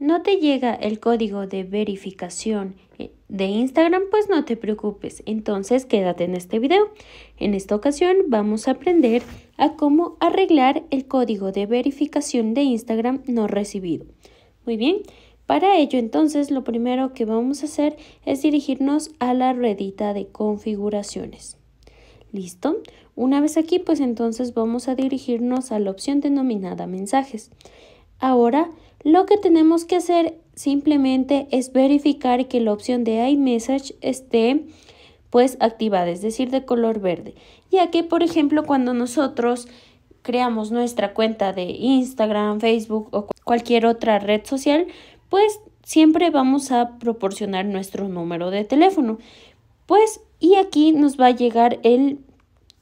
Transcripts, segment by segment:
no te llega el código de verificación de Instagram, pues no te preocupes. Entonces quédate en este video. En esta ocasión vamos a aprender a cómo arreglar el código de verificación de Instagram no recibido. Muy bien, para ello entonces lo primero que vamos a hacer es dirigirnos a la ruedita de configuraciones. ¿Listo? Una vez aquí, pues entonces vamos a dirigirnos a la opción denominada mensajes. Ahora lo que tenemos que hacer simplemente es verificar que la opción de iMessage esté pues activada, es decir, de color verde, ya que por ejemplo cuando nosotros creamos nuestra cuenta de Instagram, Facebook o cualquier otra red social, pues siempre vamos a proporcionar nuestro número de teléfono. Pues y aquí nos va a llegar el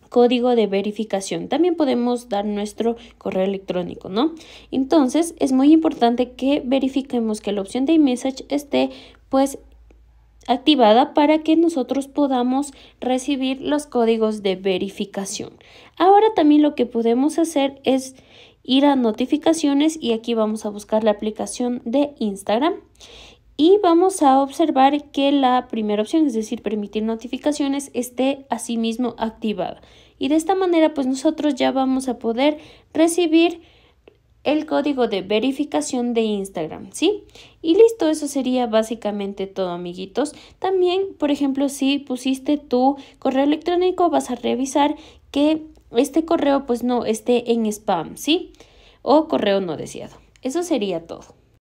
código de verificación. También podemos dar nuestro correo electrónico, ¿no? Entonces, es muy importante que verifiquemos que la opción de message esté pues activada para que nosotros podamos recibir los códigos de verificación. Ahora también lo que podemos hacer es ir a notificaciones y aquí vamos a buscar la aplicación de Instagram y vamos a observar que la primera opción, es decir, permitir notificaciones, esté mismo activada. Y de esta manera, pues nosotros ya vamos a poder recibir el código de verificación de Instagram, ¿sí? Y listo, eso sería básicamente todo, amiguitos. También, por ejemplo, si pusiste tu correo electrónico, vas a revisar que este correo pues no esté en spam, ¿sí? O correo no deseado. Eso sería todo.